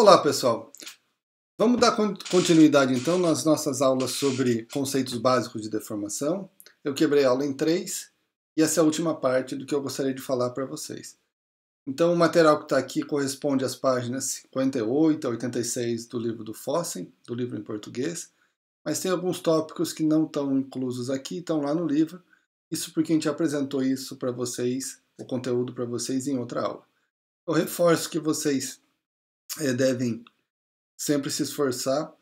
Olá, pessoal. Vamos dar continuidade então nas nossas aulas sobre conceitos básicos de deformação. Eu quebrei a aula em três e essa é a última parte do que eu gostaria de falar para vocês. Então, o material que está aqui corresponde às páginas 58 a 86 do livro do Fossen, do livro em português, mas tem alguns tópicos que não estão inclusos aqui, estão lá no livro. Isso porque a gente apresentou isso para vocês, o conteúdo para vocês em outra aula. Eu reforço que vocês eh, devem sempre se esforçar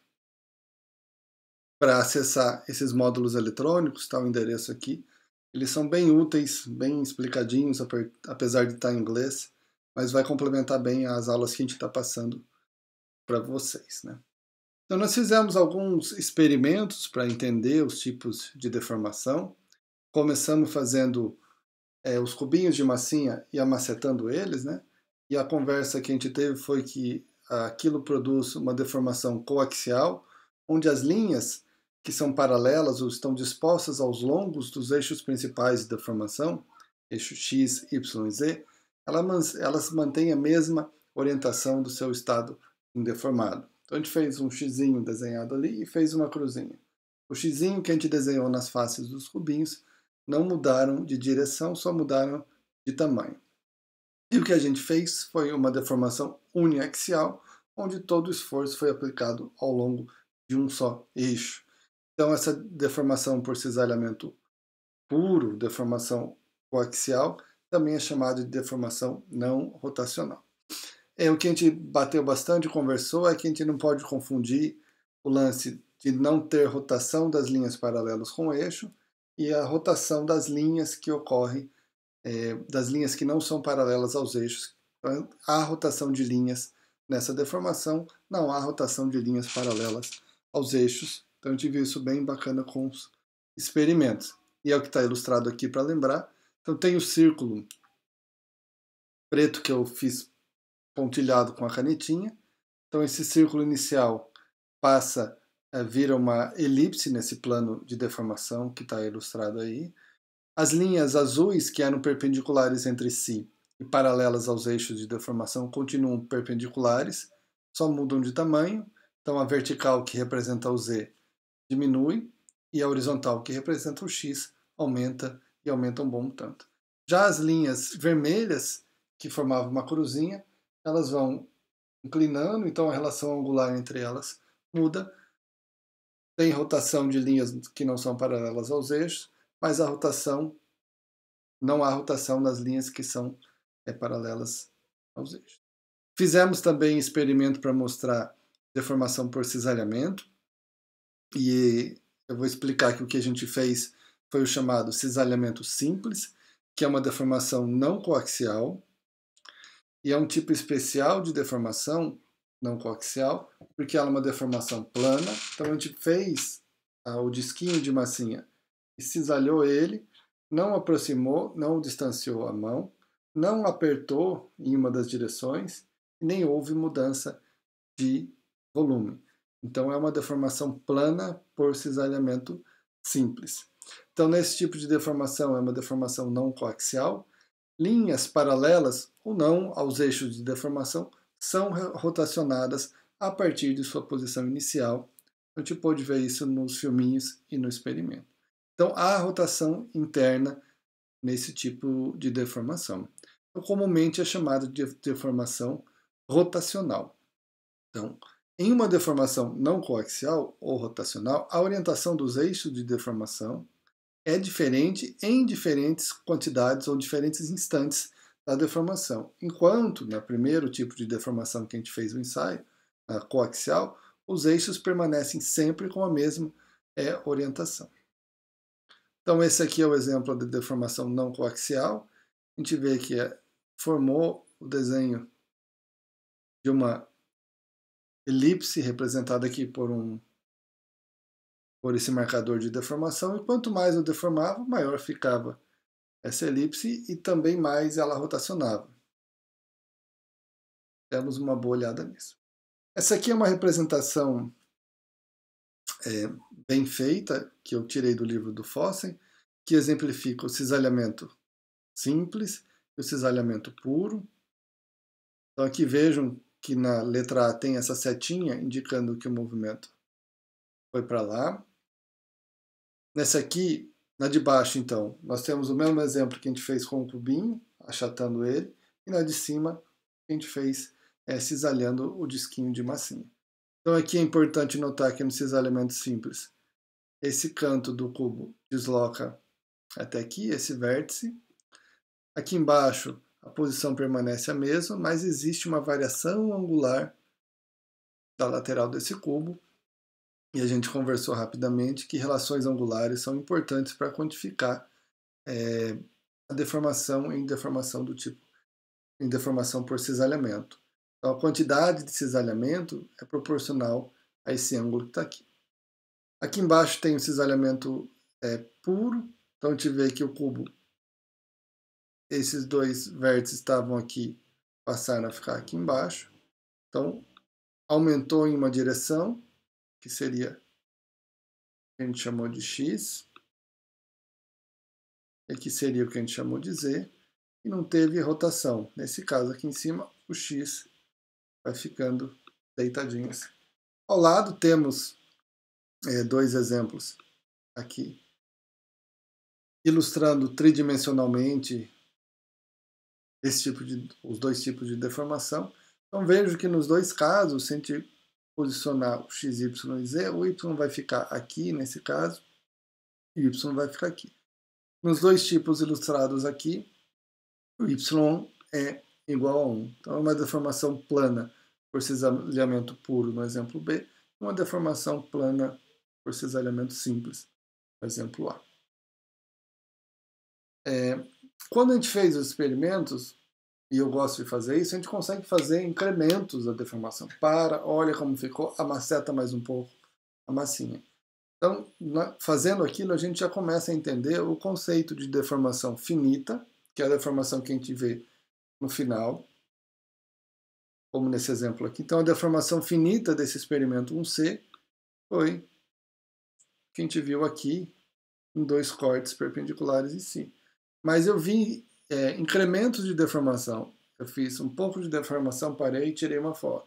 para acessar esses módulos eletrônicos, tal tá, o endereço aqui. Eles são bem úteis, bem explicadinhos, apesar de estar tá em inglês, mas vai complementar bem as aulas que a gente está passando para vocês. Né? Então, nós fizemos alguns experimentos para entender os tipos de deformação. Começamos fazendo é, os cubinhos de massinha e amacetando eles, né? E a conversa que a gente teve foi que aquilo produz uma deformação coaxial, onde as linhas que são paralelas ou estão dispostas aos longos dos eixos principais de deformação, eixo x, y e z, elas, mantêm a mesma orientação do seu estado indeformado. Então a gente fez um X desenhado ali e fez uma cruzinha. O X que a gente desenhou nas faces dos cubinhos não mudaram de direção, só mudaram de tamanho. E o que a gente fez foi uma deformação uniaxial, onde todo o esforço foi aplicado ao longo de um só eixo. Então, essa deformação por cisalhamento puro, deformação coaxial, também é chamada de deformação não rotacional. É, o que a gente bateu bastante, conversou, é que a gente não pode confundir o lance de não ter rotação das linhas paralelas com o eixo e a rotação das linhas que ocorre é, das linhas que não são paralelas aos eixos, então, há rotação de linhas nessa deformação, não há rotação de linhas paralelas aos eixos. Então eu tive isso bem bacana com os experimentos. E é o que está ilustrado aqui para lembrar. Então tem o círculo preto que eu fiz pontilhado com a canetinha. Então esse círculo inicial passa a vir uma elipse nesse plano de deformação que está ilustrado aí. As linhas azuis, que eram perpendiculares entre si e paralelas aos eixos de deformação, continuam perpendiculares, só mudam de tamanho. Então, a vertical, que representa o Z, diminui, e a horizontal, que representa o X, aumenta e aumenta um bom tanto. Já as linhas vermelhas, que formavam uma cruzinha, elas vão inclinando, então a relação angular entre elas muda. Tem rotação de linhas que não são paralelas aos eixos, mas a rotação, não há rotação nas linhas que são é, paralelas aos eixos. Fizemos também experimento para mostrar deformação por cisalhamento, e eu vou explicar que o que a gente fez foi o chamado cisalhamento simples, que é uma deformação não coaxial, e é um tipo especial de deformação não coaxial, porque ela é uma deformação plana. Então a gente fez ah, o disquinho de massinha e cisalhou ele, não aproximou, não distanciou a mão, não apertou em uma das direções, nem houve mudança de volume. Então, é uma deformação plana por cisalhamento simples. Então, nesse tipo de deformação, é uma deformação não coaxial. Linhas paralelas ou não aos eixos de deformação são rotacionadas a partir de sua posição inicial. A gente pôde ver isso nos filminhos e no experimento. Então, há rotação interna nesse tipo de deformação. Então, comumente é chamado de deformação rotacional. Então, em uma deformação não coaxial ou rotacional, a orientação dos eixos de deformação é diferente em diferentes quantidades ou diferentes instantes da deformação. Enquanto, no né, primeiro tipo de deformação que a gente fez o ensaio, a coaxial, os eixos permanecem sempre com a mesma é, orientação. Então, esse aqui é o exemplo de deformação não coaxial. A gente vê que é, formou o desenho de uma elipse representada aqui por um por esse marcador de deformação, e quanto mais eu deformava, maior ficava essa elipse e também mais ela rotacionava. Demos uma boa olhada nisso. Essa aqui é uma representação é, bem feita, que eu tirei do livro do Fossen, que exemplifica o cisalhamento simples e o cisalhamento puro. Então aqui vejam que na letra A tem essa setinha indicando que o movimento foi para lá. Nessa aqui, na de baixo, então, nós temos o mesmo exemplo que a gente fez com o cubinho, achatando ele, e na de cima, a gente fez é, cisalhando o disquinho de massinha. Então aqui é importante notar que nesses elementos simples, esse canto do cubo desloca até aqui, esse vértice. Aqui embaixo a posição permanece a mesma, mas existe uma variação angular da lateral desse cubo. E a gente conversou rapidamente que relações angulares são importantes para quantificar é, a deformação em deformação do tipo, em deformação por cisalhamento. Então, a quantidade de cisalhamento é proporcional a esse ângulo que está aqui. Aqui embaixo tem o cisalhamento é, puro, então a gente vê que o cubo, esses dois vértices estavam aqui, passaram a ficar aqui embaixo. Então, aumentou em uma direção, que seria que a gente chamou de x, e que seria o que a gente chamou de z, e não teve rotação. Nesse caso aqui em cima, o x vai ficando deitadinhas Ao lado temos é, dois exemplos aqui, ilustrando tridimensionalmente esse tipo de, os dois tipos de deformação. Então vejo que nos dois casos, se a gente posicionar o x, y e z, o y vai ficar aqui nesse caso, e o y vai ficar aqui. Nos dois tipos ilustrados aqui, o y é igual a 1. Então é uma deformação plana por cisalhamento puro no exemplo B, uma deformação plana por cisalhamento simples no exemplo A. É, quando a gente fez os experimentos, e eu gosto de fazer isso, a gente consegue fazer incrementos da deformação. Para, olha como ficou, amaceta mais um pouco a massinha. Então, fazendo aquilo, a gente já começa a entender o conceito de deformação finita, que é a deformação que a gente vê no final, como nesse exemplo aqui. Então, a deformação finita desse experimento 1C foi que a gente viu aqui em dois cortes perpendiculares em si. Mas eu vi é, incrementos de deformação. Eu fiz um pouco de deformação, parei e tirei uma foto.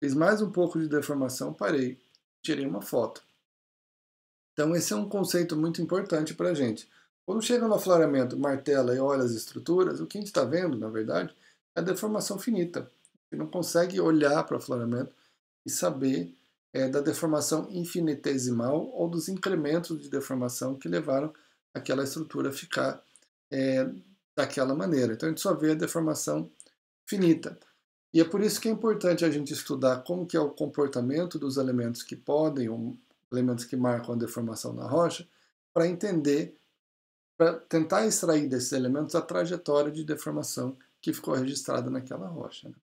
Fiz mais um pouco de deformação, parei, tirei uma foto. Então, esse é um conceito muito importante para a gente. Quando chega no afloramento, martela e olha as estruturas, o que a gente está vendo, na verdade, é a deformação finita. Você não consegue olhar para o afloramento e saber é, da deformação infinitesimal ou dos incrementos de deformação que levaram aquela estrutura a ficar é, daquela maneira. Então a gente só vê a deformação finita. E é por isso que é importante a gente estudar como que é o comportamento dos elementos que podem, ou elementos que marcam a deformação na rocha, para entender, para tentar extrair desses elementos a trajetória de deformação que ficou registrada naquela rocha. Né?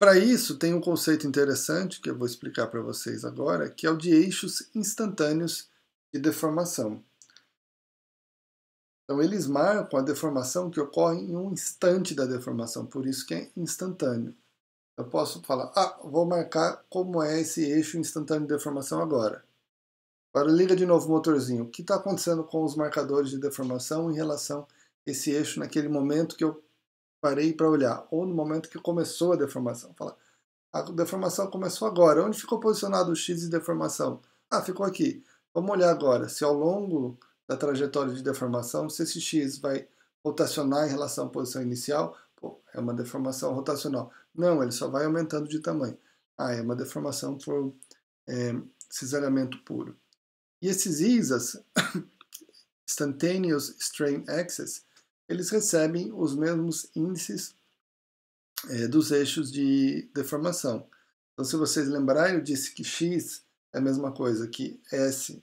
Para isso, tem um conceito interessante que eu vou explicar para vocês agora, que é o de eixos instantâneos de deformação. Então, eles marcam a deformação que ocorre em um instante da deformação, por isso que é instantâneo. Eu posso falar, ah, vou marcar como é esse eixo instantâneo de deformação agora. Agora liga de novo o motorzinho. O que está acontecendo com os marcadores de deformação em relação a esse eixo naquele momento que eu parei para olhar, ou no momento que começou a deformação. Fala, a deformação começou agora. Onde ficou posicionado o X de deformação? Ah, ficou aqui. Vamos olhar agora se ao longo da trajetória de deformação, se esse X vai rotacionar em relação à posição inicial. Pô, é uma deformação rotacional. Não, ele só vai aumentando de tamanho. Ah, é uma deformação por é, cisalhamento puro. E esses ISAs, Instantaneous Strain Axis, eles recebem os mesmos índices é, dos eixos de deformação. Então, se vocês lembrarem, eu disse que x é a mesma coisa que S1,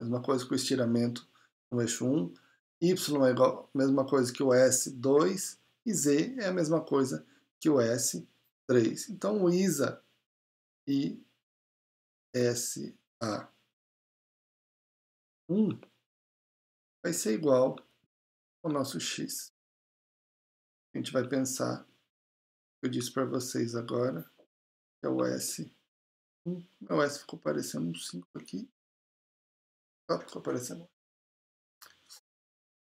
mesma coisa que o estiramento no eixo 1, y é a mesma coisa que o S2, e z é a mesma coisa que o S3. Então, o ISA e SA1 vai ser igual o nosso x. A gente vai pensar, eu disse para vocês agora, que é o S. Meu S ficou parecendo um 5 aqui. Ah, ficou parecendo.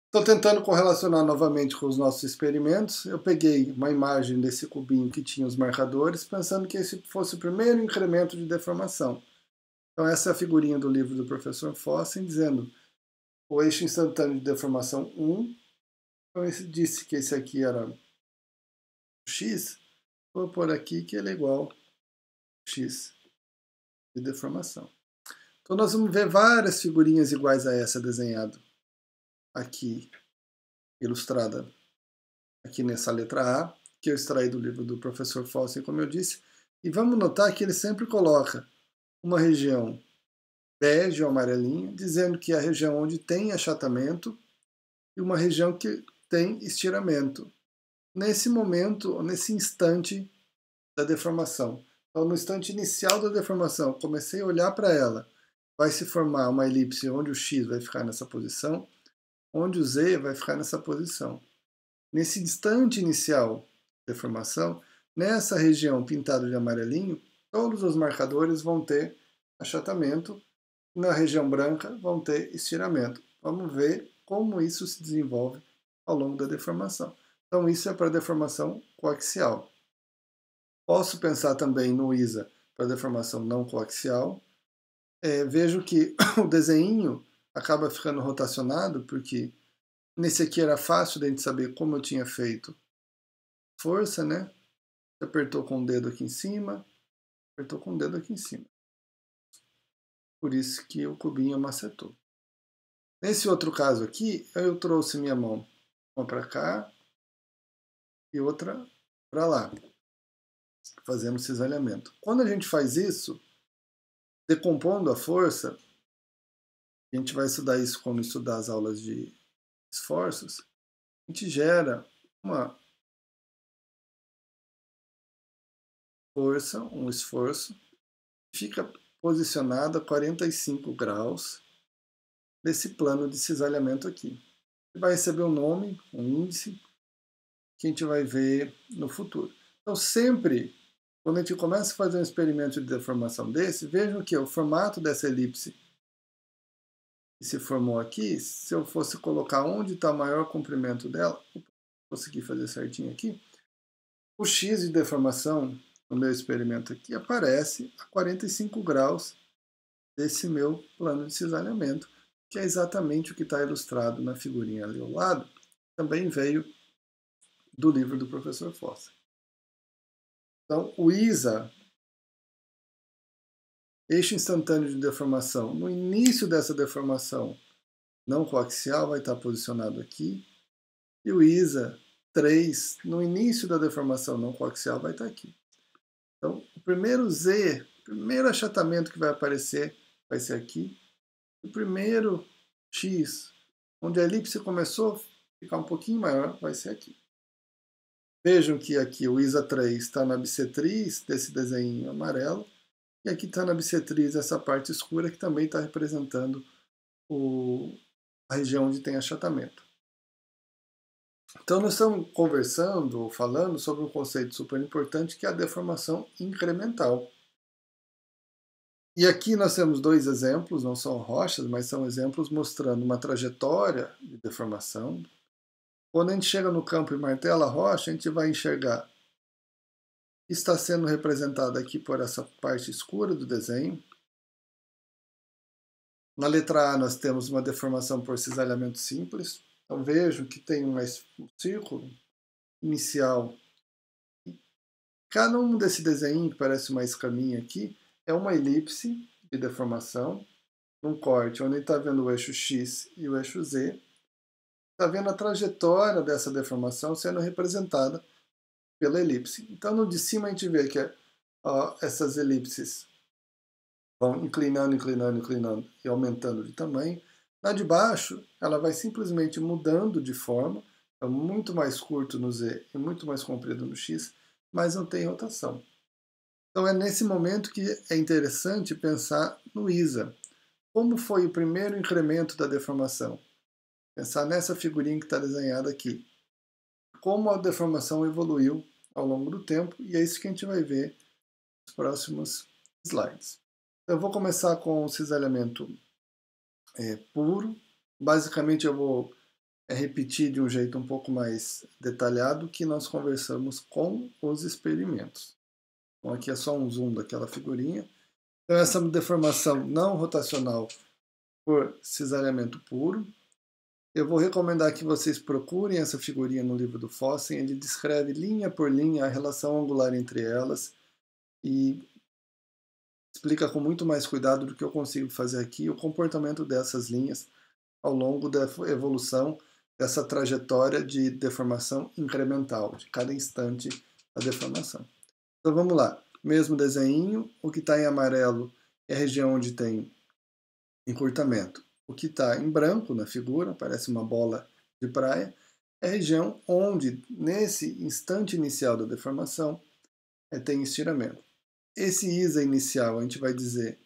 Estou tentando correlacionar novamente com os nossos experimentos. Eu peguei uma imagem desse cubinho que tinha os marcadores, pensando que esse fosse o primeiro incremento de deformação. Então essa é a figurinha do livro do professor Fossen, dizendo o eixo instantâneo de deformação 1. Então, esse disse que esse aqui era x. Vou pôr aqui que ele é igual a x de deformação. Então, nós vamos ver várias figurinhas iguais a essa desenhada aqui, ilustrada aqui nessa letra A, que eu extraí do livro do professor Fawcett, como eu disse. E vamos notar que ele sempre coloca uma região bege ou amarelinho, dizendo que é a região onde tem achatamento e uma região que tem estiramento. Nesse momento, nesse instante da deformação. Então, no instante inicial da deformação, comecei a olhar para ela. Vai se formar uma elipse onde o x vai ficar nessa posição, onde o z vai ficar nessa posição. Nesse instante inicial da deformação, nessa região pintada de amarelinho, todos os marcadores vão ter achatamento na região branca vão ter estiramento. Vamos ver como isso se desenvolve ao longo da deformação. Então, isso é para deformação coaxial. Posso pensar também no ISA para deformação não coaxial. É, vejo que o desenho acaba ficando rotacionado, porque nesse aqui era fácil de gente saber como eu tinha feito força, né? Apertou com o dedo aqui em cima, apertou com o dedo aqui em cima. Por isso que o cubinho macetou. Nesse outro caso aqui, eu trouxe minha mão uma para cá e outra para lá, fazendo cisalhamento. Quando a gente faz isso, decompondo a força, a gente vai estudar isso quando estudar as aulas de esforços, a gente gera uma força, um esforço, fica posicionado a 45 graus desse plano de cisalhamento aqui. Vai receber um nome, um índice, que a gente vai ver no futuro. Então, sempre, quando a gente começa a fazer um experimento de deformação desse, vejam que é o formato dessa elipse que se formou aqui, se eu fosse colocar onde está maior comprimento dela, conseguir fazer certinho aqui, o x de deformação no meu experimento aqui, aparece a 45 graus desse meu plano de cisalhamento, que é exatamente o que está ilustrado na figurinha ali ao lado, também veio do livro do professor Fossa. Então, o ISA, eixo instantâneo de deformação, no início dessa deformação não coaxial vai estar posicionado aqui, e o ISA 3, no início da deformação não coaxial, vai estar aqui. Então, o primeiro Z, o primeiro achatamento que vai aparecer vai ser aqui. O primeiro X, onde a elipse começou a ficar um pouquinho maior, vai ser aqui. Vejam que aqui o ISA 3 está na bissetriz desse desenho amarelo. E aqui está na bissetriz essa parte escura que também está representando o, a região onde tem achatamento. Então, nós estamos conversando, falando sobre um conceito super importante que é a deformação incremental. E aqui nós temos dois exemplos, não são rochas, mas são exemplos mostrando uma trajetória de deformação. Quando a gente chega no campo e martela a rocha, a gente vai enxergar que está sendo representada aqui por essa parte escura do desenho. Na letra A nós temos uma deformação por cisalhamento simples, então vejo que tem um círculo inicial. Cada um desse desenho, que parece uma escaminha aqui, é uma elipse de deformação, num corte onde está vendo o eixo X e o eixo Z. Está vendo a trajetória dessa deformação sendo representada pela elipse. Então, no de cima, a gente vê que ó, essas elipses vão inclinando, inclinando, inclinando e aumentando de tamanho. Na de baixo, ela vai simplesmente mudando de forma, é muito mais curto no Z e muito mais comprido no X, mas não tem rotação. Então é nesse momento que é interessante pensar no ISA. Como foi o primeiro incremento da deformação? Pensar nessa figurinha que está desenhada aqui. Como a deformação evoluiu ao longo do tempo, e é isso que a gente vai ver nos próximos slides. Eu vou começar com o cisalhamento é, puro. Basicamente, eu vou é, repetir de um jeito um pouco mais detalhado que nós conversamos com os experimentos. Então, aqui é só um zoom daquela figurinha. Então, essa deformação não rotacional por cisalhamento puro. Eu vou recomendar que vocês procurem essa figurinha no livro do Fossen. Ele descreve linha por linha a relação angular entre elas e explica com muito mais cuidado do que eu consigo fazer aqui o comportamento dessas linhas ao longo da evolução dessa trajetória de deformação incremental, de cada instante a deformação. Então vamos lá, mesmo desenho, o que está em amarelo é a região onde tem encurtamento. O que está em branco na figura, parece uma bola de praia, é a região onde, nesse instante inicial da deformação, é, tem estiramento esse isa inicial, a gente vai dizer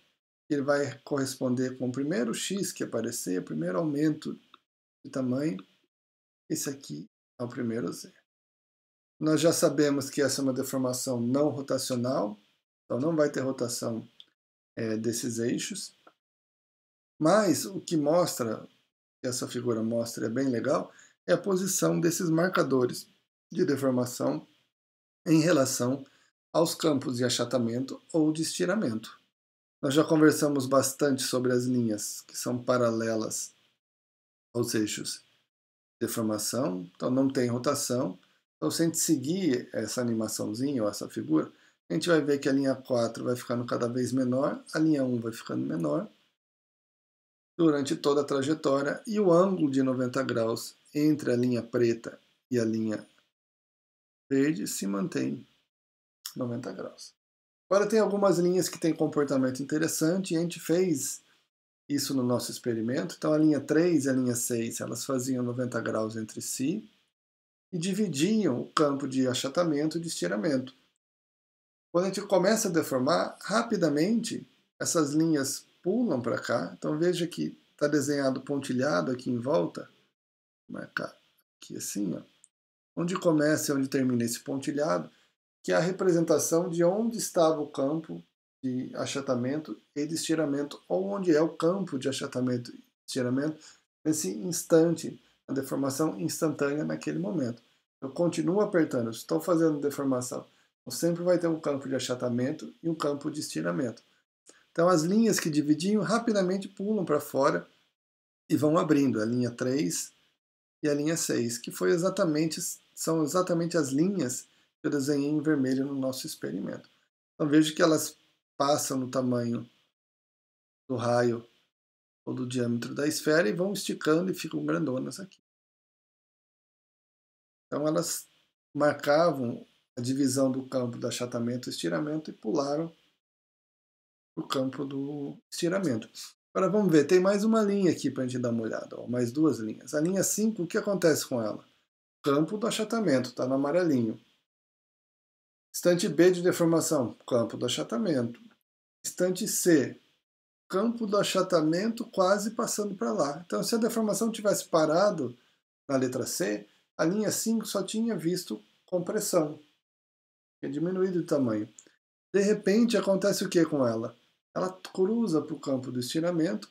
que ele vai corresponder com o primeiro x que aparecer, o primeiro aumento de tamanho, esse aqui é o primeiro z. Nós já sabemos que essa é uma deformação não rotacional, então não vai ter rotação é, desses eixos. Mas o que mostra, que essa figura mostra é bem legal, é a posição desses marcadores de deformação em relação aos campos de achatamento ou de estiramento. Nós já conversamos bastante sobre as linhas que são paralelas aos eixos de formação, então não tem rotação. Então, se a gente seguir essa animaçãozinha ou essa figura, a gente vai ver que a linha 4 vai ficando cada vez menor, a linha 1 vai ficando menor durante toda a trajetória e o ângulo de 90 graus entre a linha preta e a linha verde se mantém 90 graus. Agora tem algumas linhas que têm comportamento interessante e a gente fez isso no nosso experimento. Então a linha 3 e a linha 6, elas faziam 90 graus entre si e dividiam o campo de achatamento e de estiramento. Quando a gente começa a deformar, rapidamente essas linhas pulam para cá. Então veja que está desenhado pontilhado aqui em volta. Vou né, marcar aqui assim, ó. Onde começa e onde termina esse pontilhado que é a representação de onde estava o campo de achatamento e de estiramento, ou onde é o campo de achatamento e estiramento nesse instante, a deformação instantânea naquele momento. Eu continuo apertando, estou fazendo deformação. Eu então, sempre vai ter um campo de achatamento e um campo de estiramento. Então as linhas que dividiam rapidamente pulam para fora e vão abrindo a linha 3 e a linha 6, que foi exatamente são exatamente as linhas eu desenhei em vermelho no nosso experimento. Então vejo que elas passam no tamanho do raio ou do diâmetro da esfera e vão esticando e ficam grandonas aqui. Então elas marcavam a divisão do campo do achatamento e estiramento e pularam para o campo do estiramento. Agora vamos ver, tem mais uma linha aqui para a gente dar uma olhada, ó, mais duas linhas. A linha 5, o que acontece com ela? O campo do achatamento, está no amarelinho. Estante B de deformação, campo do achatamento. Estante C, campo do achatamento quase passando para lá. Então, se a deformação tivesse parado na letra C, a linha 5 só tinha visto compressão, é diminuído de tamanho. De repente, acontece o que com ela? Ela cruza para o campo do estiramento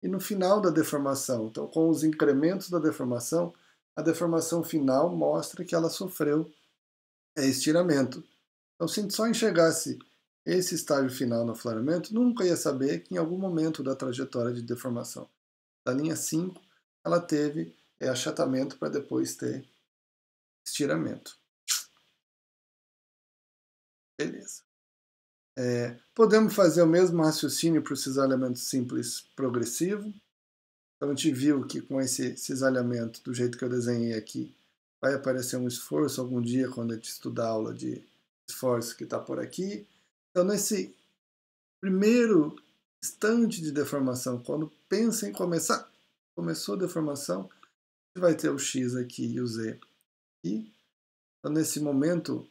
e no final da deformação, então com os incrementos da deformação, a deformação final mostra que ela sofreu é, estiramento. Então, se só enxergasse esse estágio final no afloramento, nunca ia saber que em algum momento da trajetória de deformação da linha 5, ela teve é, achatamento para depois ter estiramento. Beleza. É, podemos fazer o mesmo raciocínio para o cisalhamento simples progressivo. Então, a gente viu que com esse cisalhamento, do jeito que eu desenhei aqui, vai aparecer um esforço algum dia quando a gente estudar aula de esforço que está por aqui. Então, nesse primeiro instante de deformação, quando pensa em começar, começou a deformação, você vai ter o x aqui e o z aqui. Então, nesse momento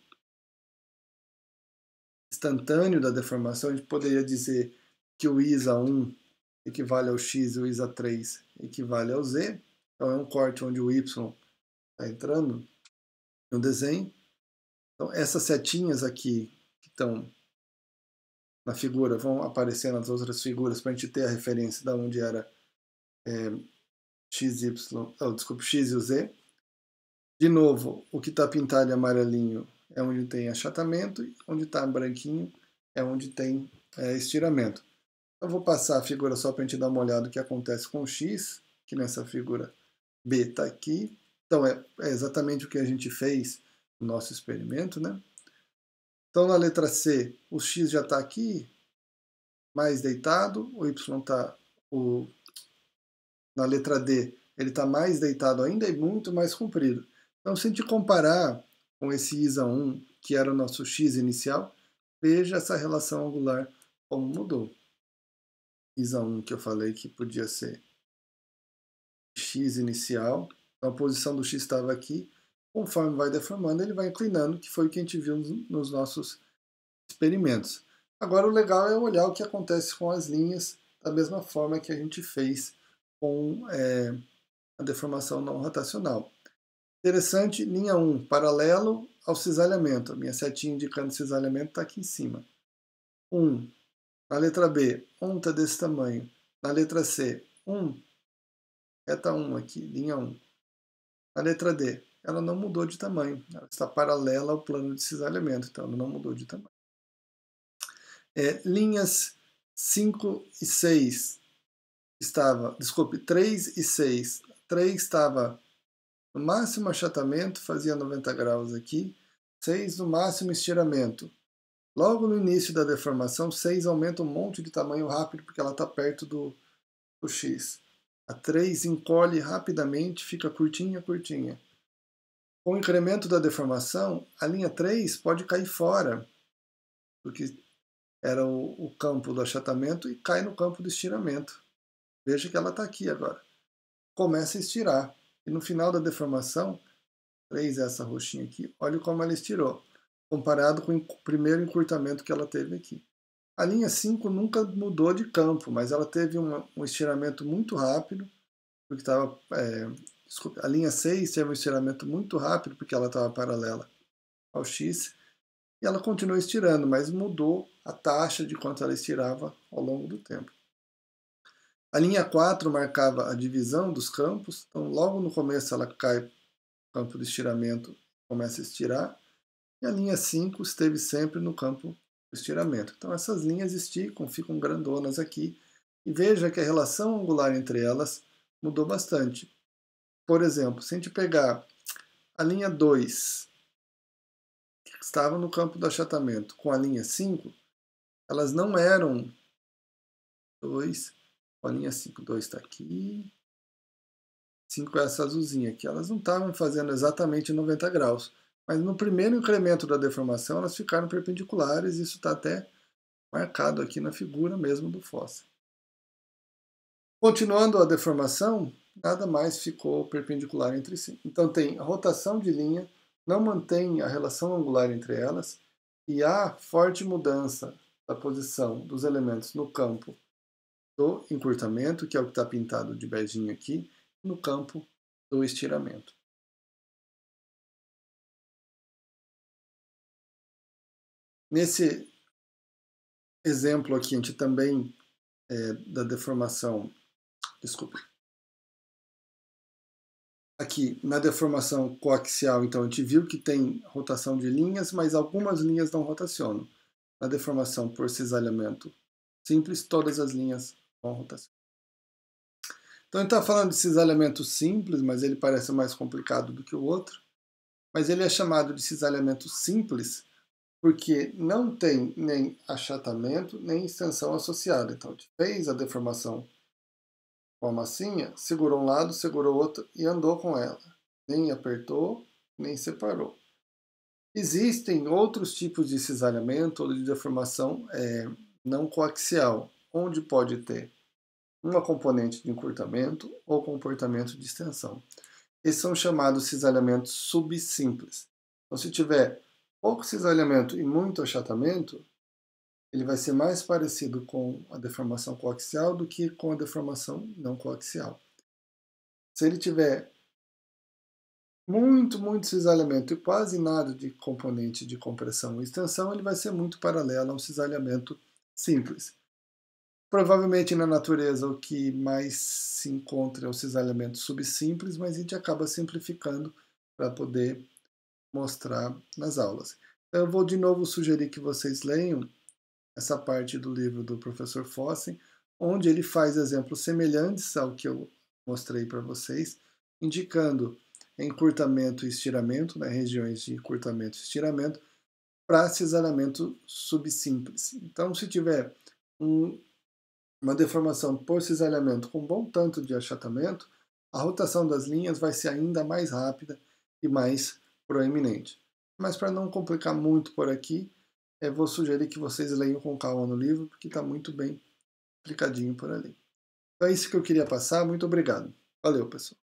instantâneo da deformação, a gente poderia dizer que o isa 1 equivale ao x e o isa 3 equivale ao z. Então, é um corte onde o y está entrando no desenho. Então, essas setinhas aqui que estão na figura vão aparecer nas outras figuras para a gente ter a referência de onde era é, x, y, oh, x e o z. De novo, o que está pintado de amarelinho é onde tem achatamento, e onde está branquinho é onde tem é, estiramento. Eu vou passar a figura só para a gente dar uma olhada o que acontece com o x, que nessa figura B está aqui. Então é, é exatamente o que a gente fez o nosso experimento, né? Então, na letra C, o x já está aqui, mais deitado, o y está... O... Na letra D, ele está mais deitado ainda e muito mais comprido. Então, se a gente comparar com esse ISA 1, que era o nosso x inicial, veja essa relação angular como mudou. ISA 1, que eu falei que podia ser x inicial, então a posição do x estava aqui, conforme vai deformando, ele vai inclinando, que foi o que a gente viu nos nossos experimentos. Agora, o legal é olhar o que acontece com as linhas da mesma forma que a gente fez com é, a deformação não rotacional. Interessante, linha 1, paralelo ao cisalhamento. A minha setinha indicando cisalhamento está aqui em cima. 1. Na letra B, ponta desse tamanho. Na letra C, 1. Reta 1 aqui, linha 1. Na letra D, ela não mudou de tamanho. Ela está paralela ao plano de cisalhamento, então ela não mudou de tamanho. É, linhas 5 e 6 estava, desculpe, 3 e 6. 3 estava no máximo achatamento, fazia 90 graus aqui. 6 no máximo estiramento. Logo no início da deformação, 6 aumenta um monte de tamanho rápido, porque ela está perto do, do X. A 3 encolhe rapidamente, fica curtinha, curtinha. Com o incremento da deformação, a linha 3 pode cair fora, porque era o, o campo do achatamento e cai no campo do estiramento. Veja que ela está aqui agora. Começa a estirar. E no final da deformação, 3 é essa roxinha aqui, olha como ela estirou, comparado com o primeiro encurtamento que ela teve aqui. A linha 5 nunca mudou de campo, mas ela teve um, um estiramento muito rápido, porque estava é, a linha 6 teve um estiramento muito rápido porque ela estava paralela ao X e ela continuou estirando, mas mudou a taxa de quanto ela estirava ao longo do tempo. A linha 4 marcava a divisão dos campos, então logo no começo ela cai campo de estiramento, começa a estirar, e a linha 5 esteve sempre no campo do estiramento. Então essas linhas esticam, ficam grandonas aqui, e veja que a relação angular entre elas mudou bastante por exemplo, se a gente pegar a linha 2, que estava no campo do achatamento, com a linha 5, elas não eram 2, a linha 5, 2 está aqui, 5 é essa azulzinha aqui, elas não estavam fazendo exatamente 90 graus, mas no primeiro incremento da deformação elas ficaram perpendiculares, isso está até marcado aqui na figura mesmo do fóssil. Continuando a deformação, nada mais ficou perpendicular entre si. Então tem a rotação de linha, não mantém a relação angular entre elas, e há forte mudança da posição dos elementos no campo do encurtamento, que é o que está pintado de beijinho aqui, no campo do estiramento. Nesse exemplo aqui, a gente também, é, da deformação, desculpa Aqui na deformação coaxial, então, a gente viu que tem rotação de linhas, mas algumas linhas não rotacionam. Na deformação por cisalhamento simples, todas as linhas vão rotacionar. Então, ele está falando de cisalhamento simples, mas ele parece mais complicado do que o outro. Mas ele é chamado de cisalhamento simples porque não tem nem achatamento, nem extensão associada. Então, a gente fez a deformação com a massinha, segurou um lado, segurou outro e andou com ela. Nem apertou, nem separou. Existem outros tipos de cisalhamento ou de deformação é, não coaxial, onde pode ter uma componente de encurtamento ou comportamento de extensão. Esses são chamados cisalhamentos subsimples. Então, se tiver pouco cisalhamento e muito achatamento, ele vai ser mais parecido com a deformação coaxial do que com a deformação não coaxial. Se ele tiver muito, muito cisalhamento e quase nada de componente de compressão e extensão, ele vai ser muito paralelo a um cisalhamento simples. Provavelmente na natureza o que mais se encontra é o cisalhamento subsimples, mas a gente acaba simplificando para poder mostrar nas aulas. Eu vou de novo sugerir que vocês leiam essa parte do livro do professor Fossen, onde ele faz exemplos semelhantes ao que eu mostrei para vocês, indicando encurtamento e estiramento, né, regiões de encurtamento e estiramento, para cisalhamento subsimples. Então, se tiver um, uma deformação por cisalhamento com um bom tanto de achatamento, a rotação das linhas vai ser ainda mais rápida e mais proeminente. Mas para não complicar muito por aqui, eu é, vou sugerir que vocês leiam com calma no livro, porque está muito bem explicadinho por ali. Então é isso que eu queria passar. Muito obrigado. Valeu, pessoal.